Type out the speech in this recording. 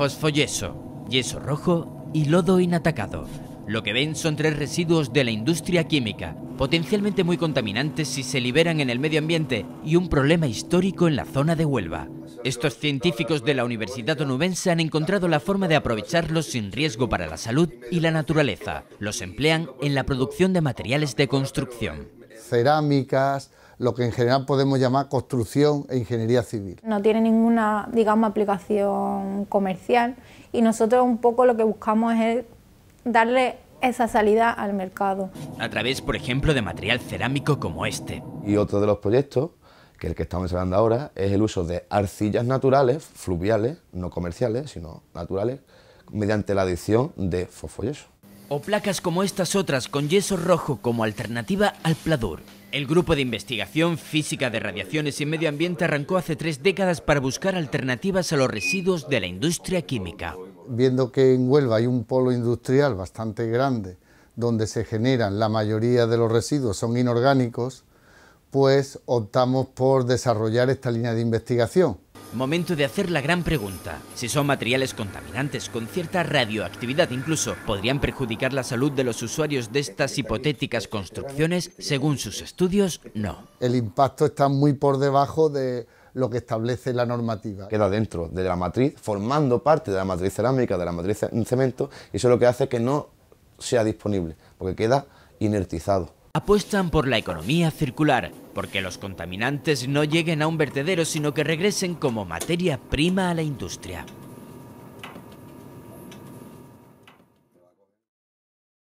fosfoyeso, yeso rojo y lodo inatacado. Lo que ven son tres residuos de la industria química, potencialmente muy contaminantes si se liberan en el medio ambiente y un problema histórico en la zona de Huelva. Estos científicos de la Universidad Onubense han encontrado la forma de aprovecharlos sin riesgo para la salud y la naturaleza. Los emplean en la producción de materiales de construcción. Cerámicas, lo que en general podemos llamar construcción e ingeniería civil. No tiene ninguna, digamos, aplicación comercial y nosotros un poco lo que buscamos es darle esa salida al mercado. A través, por ejemplo, de material cerámico como este. Y otro de los proyectos, que el que estamos hablando ahora, es el uso de arcillas naturales, fluviales, no comerciales, sino naturales, mediante la adición de fosfoyeso o placas como estas otras con yeso rojo como alternativa al pladur. El grupo de investigación física de radiaciones y medio ambiente arrancó hace tres décadas para buscar alternativas a los residuos de la industria química. Viendo que en Huelva hay un polo industrial bastante grande, donde se generan la mayoría de los residuos son inorgánicos, pues optamos por desarrollar esta línea de investigación. Momento de hacer la gran pregunta. Si son materiales contaminantes con cierta radioactividad incluso, ¿podrían perjudicar la salud de los usuarios de estas hipotéticas construcciones? Según sus estudios, no. El impacto está muy por debajo de lo que establece la normativa. Queda dentro de la matriz, formando parte de la matriz cerámica, de la matriz en cemento, y eso lo que hace que no sea disponible, porque queda inertizado apuestan por la economía circular, porque los contaminantes no lleguen a un vertedero, sino que regresen como materia prima a la industria.